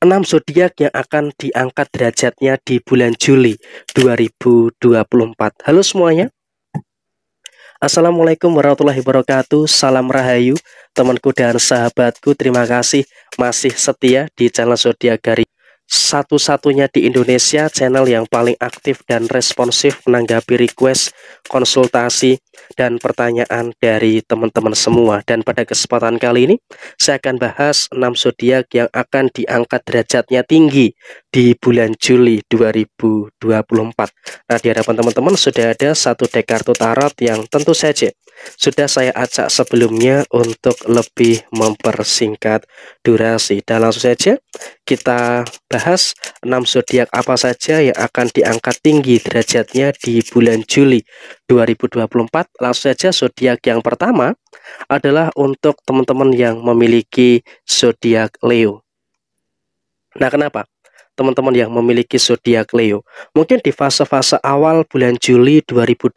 6 zodiak yang akan diangkat derajatnya di bulan Juli 2024. Halo semuanya. Assalamualaikum warahmatullahi wabarakatuh. Salam rahayu, temanku dan sahabatku. Terima kasih masih setia di channel Zodiak Gari satu-satunya di Indonesia channel yang paling aktif dan responsif menanggapi request, konsultasi, dan pertanyaan dari teman-teman semua. Dan pada kesempatan kali ini, saya akan bahas 6 zodiak yang akan diangkat derajatnya tinggi di bulan Juli 2024. Nah, di hadapan teman-teman sudah ada satu deck kartu tarot yang tentu saja sudah saya acak sebelumnya untuk lebih mempersingkat durasi dan langsung saja kita bahas 6 zodiak apa saja yang akan diangkat tinggi derajatnya di bulan Juli 2024. Langsung saja zodiak yang pertama adalah untuk teman-teman yang memiliki zodiak Leo. Nah, kenapa? teman-teman yang memiliki zodiak Leo. Mungkin di fase-fase awal bulan Juli 2024,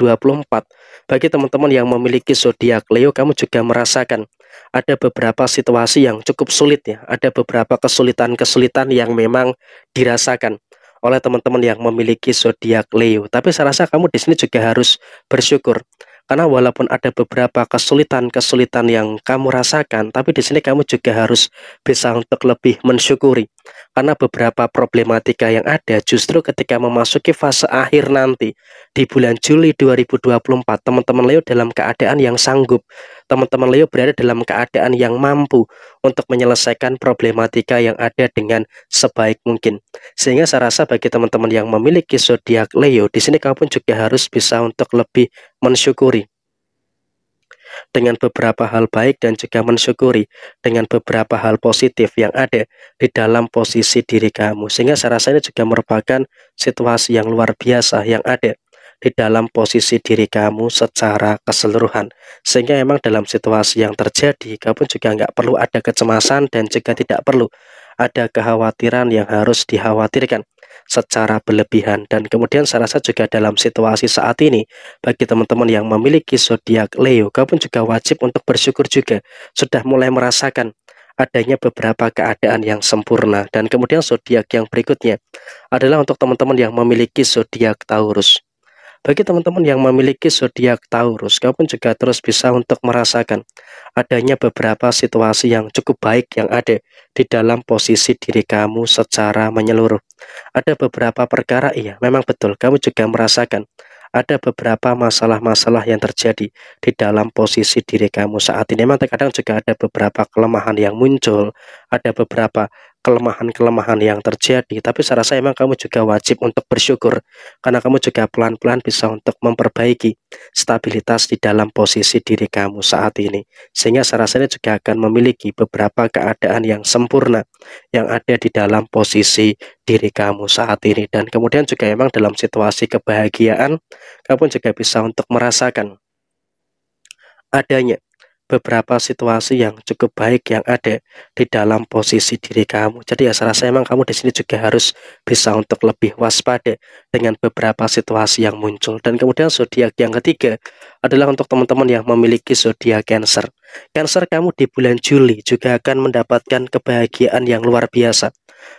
bagi teman-teman yang memiliki zodiak Leo, kamu juga merasakan ada beberapa situasi yang cukup sulit ya, ada beberapa kesulitan-kesulitan yang memang dirasakan oleh teman-teman yang memiliki zodiak Leo. Tapi saya rasa kamu di sini juga harus bersyukur karena walaupun ada beberapa kesulitan-kesulitan yang kamu rasakan, tapi di sini kamu juga harus bisa untuk lebih mensyukuri. Karena beberapa problematika yang ada justru ketika memasuki fase akhir nanti di bulan Juli 2024, teman-teman Leo dalam keadaan yang sanggup teman-teman Leo berada dalam keadaan yang mampu untuk menyelesaikan problematika yang ada dengan sebaik mungkin. Sehingga saya rasa bagi teman-teman yang memiliki zodiak Leo, di sini kamu pun juga harus bisa untuk lebih mensyukuri dengan beberapa hal baik dan juga mensyukuri dengan beberapa hal positif yang ada di dalam posisi diri kamu. Sehingga saya rasa ini juga merupakan situasi yang luar biasa yang ada di dalam posisi diri kamu secara keseluruhan. Sehingga emang dalam situasi yang terjadi, kamu juga nggak perlu ada kecemasan dan juga tidak perlu ada kekhawatiran yang harus dikhawatirkan secara berlebihan. Dan kemudian saya rasa juga dalam situasi saat ini, bagi teman-teman yang memiliki zodiak Leo, kamu juga wajib untuk bersyukur juga. Sudah mulai merasakan adanya beberapa keadaan yang sempurna dan kemudian zodiak yang berikutnya adalah untuk teman-teman yang memiliki zodiak Taurus. Bagi teman-teman yang memiliki zodiak Taurus, kamu pun juga terus bisa untuk merasakan adanya beberapa situasi yang cukup baik yang ada di dalam posisi diri kamu secara menyeluruh. Ada beberapa perkara, iya, memang betul, kamu juga merasakan ada beberapa masalah-masalah yang terjadi di dalam posisi diri kamu saat ini. Memang terkadang juga ada beberapa kelemahan yang muncul, ada beberapa kelemahan-kelemahan yang terjadi tapi saya rasa emang kamu juga wajib untuk bersyukur karena kamu juga pelan-pelan bisa untuk memperbaiki stabilitas di dalam posisi diri kamu saat ini sehingga saya rasa ini juga akan memiliki beberapa keadaan yang sempurna yang ada di dalam posisi diri kamu saat ini dan kemudian juga emang dalam situasi kebahagiaan kamu juga bisa untuk merasakan adanya beberapa situasi yang cukup baik yang ada di dalam posisi diri kamu. Jadi ya saya rasa emang kamu di sini juga harus bisa untuk lebih waspada dengan beberapa situasi yang muncul. Dan kemudian zodiak yang ketiga adalah untuk teman-teman yang memiliki zodiak Cancer. Cancer kamu di bulan Juli juga akan mendapatkan kebahagiaan yang luar biasa.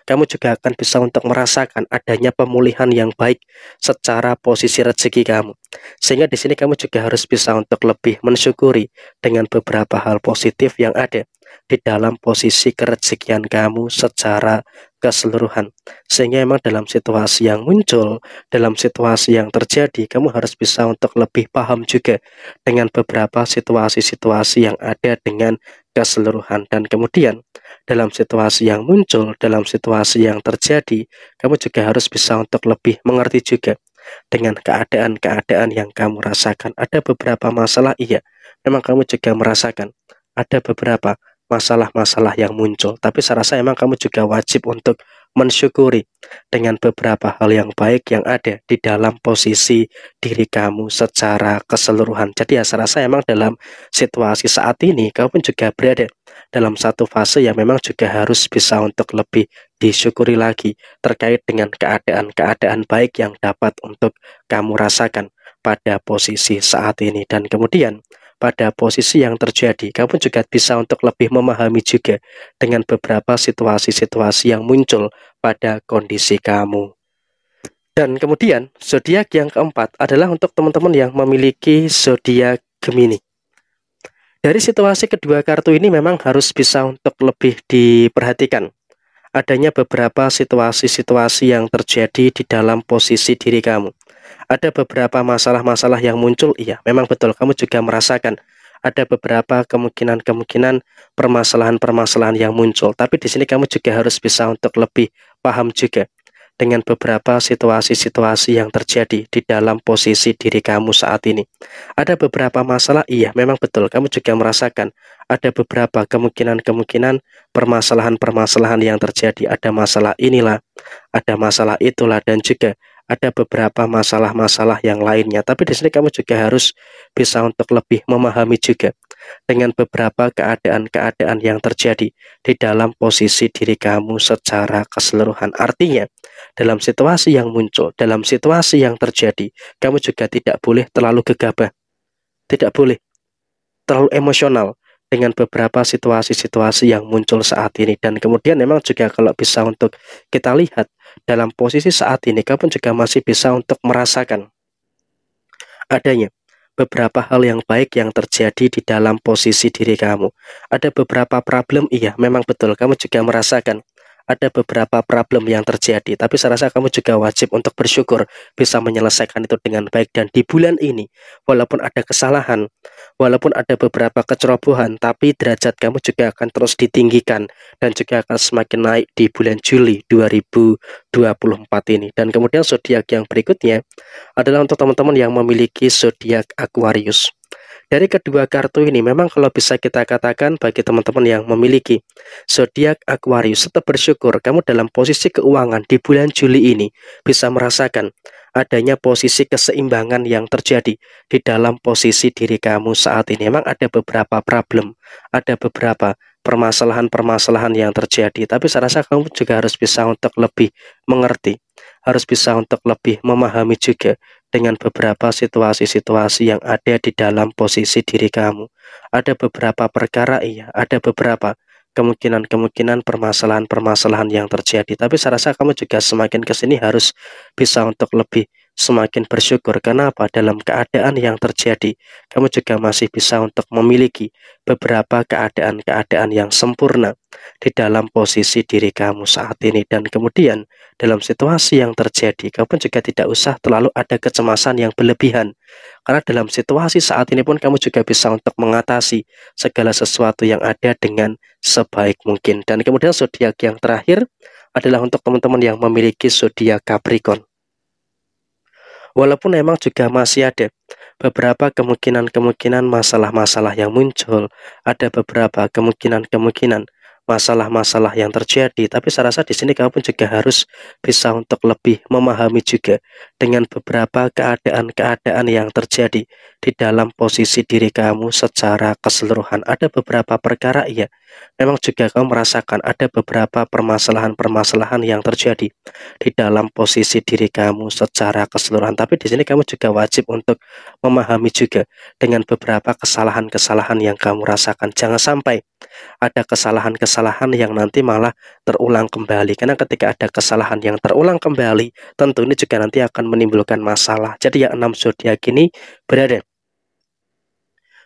Kamu juga akan bisa untuk merasakan adanya pemulihan yang baik secara posisi rezeki kamu. Sehingga di sini kamu juga harus bisa untuk lebih mensyukuri dengan beberapa hal positif yang ada di dalam posisi kerezekian kamu secara keseluruhan. Sehingga memang dalam situasi yang muncul, dalam situasi yang terjadi, kamu harus bisa untuk lebih paham juga dengan beberapa situasi-situasi yang ada dengan keseluruhan. Dan kemudian dalam situasi yang muncul, dalam situasi yang terjadi, kamu juga harus bisa untuk lebih mengerti juga dengan keadaan-keadaan yang kamu rasakan. Ada beberapa masalah, iya, memang kamu juga merasakan. Ada beberapa masalah-masalah yang muncul. Tapi saya rasa emang kamu juga wajib untuk mensyukuri dengan beberapa hal yang baik yang ada di dalam posisi diri kamu secara keseluruhan. Jadi ya saya rasa emang dalam situasi saat ini kamu pun juga berada dalam satu fase yang memang juga harus bisa untuk lebih disyukuri lagi terkait dengan keadaan-keadaan baik yang dapat untuk kamu rasakan pada posisi saat ini dan kemudian pada posisi yang terjadi. Kamu juga bisa untuk lebih memahami juga dengan beberapa situasi-situasi yang muncul pada kondisi kamu. Dan kemudian zodiak yang keempat adalah untuk teman-teman yang memiliki zodiak Gemini. Dari situasi kedua kartu ini memang harus bisa untuk lebih diperhatikan. Adanya beberapa situasi-situasi yang terjadi di dalam posisi diri kamu ada beberapa masalah-masalah yang muncul, iya, memang betul. Kamu juga merasakan ada beberapa kemungkinan-kemungkinan permasalahan-permasalahan yang muncul. Tapi di sini kamu juga harus bisa untuk lebih paham juga dengan beberapa situasi-situasi yang terjadi di dalam posisi diri kamu saat ini. Ada beberapa masalah, iya memang betul, kamu juga merasakan ada beberapa kemungkinan-kemungkinan permasalahan-permasalahan yang terjadi. Ada masalah inilah, ada masalah itulah, dan juga ada beberapa masalah-masalah yang lainnya. Tapi di sini kamu juga harus bisa untuk lebih memahami juga dengan beberapa keadaan-keadaan yang terjadi di dalam posisi diri kamu secara keseluruhan. Artinya, dalam situasi yang muncul, dalam situasi yang terjadi, kamu juga tidak boleh terlalu gegabah. Tidak boleh terlalu emosional dengan beberapa situasi-situasi yang muncul saat ini dan kemudian memang juga kalau bisa untuk kita lihat dalam posisi saat ini kamu juga masih bisa untuk merasakan adanya beberapa hal yang baik yang terjadi di dalam posisi diri kamu. Ada beberapa problem, iya, memang betul, kamu juga merasakan ada beberapa problem yang terjadi, tapi saya rasa kamu juga wajib untuk bersyukur bisa menyelesaikan itu dengan baik dan di bulan ini walaupun ada kesalahan, walaupun ada beberapa kecerobohan, tapi derajat kamu juga akan terus ditinggikan dan juga akan semakin naik di bulan Juli 2024 ini. Dan kemudian zodiak yang berikutnya adalah untuk teman-teman yang memiliki zodiak Aquarius. Dari kedua kartu ini memang kalau bisa kita katakan bagi teman-teman yang memiliki zodiak Aquarius tetap bersyukur kamu dalam posisi keuangan di bulan Juli ini bisa merasakan adanya posisi keseimbangan yang terjadi di dalam posisi diri kamu saat ini. Memang ada beberapa problem, ada beberapa permasalahan-permasalahan yang terjadi. Tapi saya rasa kamu juga harus bisa untuk lebih mengerti, harus bisa untuk lebih memahami juga dengan beberapa situasi-situasi yang ada di dalam posisi diri kamu. Ada beberapa perkara iya, ada beberapa kemungkinan-kemungkinan permasalahan-permasalahan yang terjadi. Tapi saya rasa kamu juga semakin kesini harus bisa untuk lebih semakin bersyukur. Kenapa? Dalam keadaan yang terjadi, kamu juga masih bisa untuk memiliki beberapa keadaan-keadaan yang sempurna di dalam posisi diri kamu saat ini. Dan kemudian dalam situasi yang terjadi, kamu pun juga tidak usah terlalu ada kecemasan yang berlebihan. Karena dalam situasi saat ini pun kamu juga bisa untuk mengatasi segala sesuatu yang ada dengan sebaik mungkin. Dan kemudian zodiak yang terakhir adalah untuk teman-teman yang memiliki zodiak Capricorn. Walaupun memang juga masih ada beberapa kemungkinan-kemungkinan masalah-masalah yang muncul, ada beberapa kemungkinan-kemungkinan masalah-masalah yang terjadi. Tapi saya rasa di sini kamu pun juga harus bisa untuk lebih memahami juga dengan beberapa keadaan-keadaan yang terjadi di dalam posisi diri kamu secara keseluruhan. Ada beberapa perkara ya, memang juga kamu merasakan ada beberapa permasalahan-permasalahan yang terjadi di dalam posisi diri kamu secara keseluruhan. Tapi di sini kamu juga wajib untuk memahami juga dengan beberapa kesalahan-kesalahan yang kamu rasakan. Jangan sampai ada kesalahan-kesalahan yang nanti malah terulang kembali. Karena ketika ada kesalahan yang terulang kembali, tentu ini juga nanti akan menimbulkan masalah. Jadi yang enam zodiak ini berada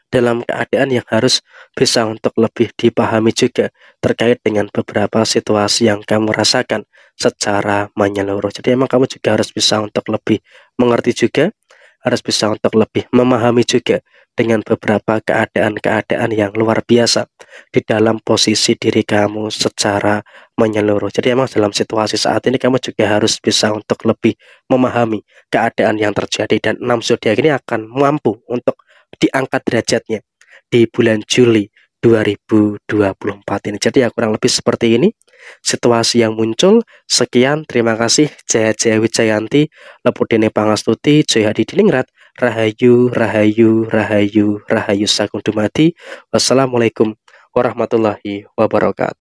dalam keadaan yang harus bisa untuk lebih dipahami juga terkait dengan beberapa situasi yang kamu rasakan secara menyeluruh. Jadi emang kamu juga harus bisa untuk lebih mengerti juga, harus bisa untuk lebih memahami juga dengan beberapa keadaan-keadaan yang luar biasa di dalam posisi diri kamu secara menyeluruh. Jadi emang dalam situasi saat ini kamu juga harus bisa untuk lebih memahami keadaan yang terjadi dan enam zodiak ini akan mampu untuk diangkat derajatnya di bulan Juli 2024 ini. Jadi ya kurang lebih seperti ini situasi yang muncul. Sekian, terima kasih. Jaya Jaya Wijayanti, Lepudine Pangastuti, Jaya Didiningrat, Rahayu, Rahayu, Rahayu, Rahayu mati. Wassalamualaikum warahmatullahi wabarakatuh.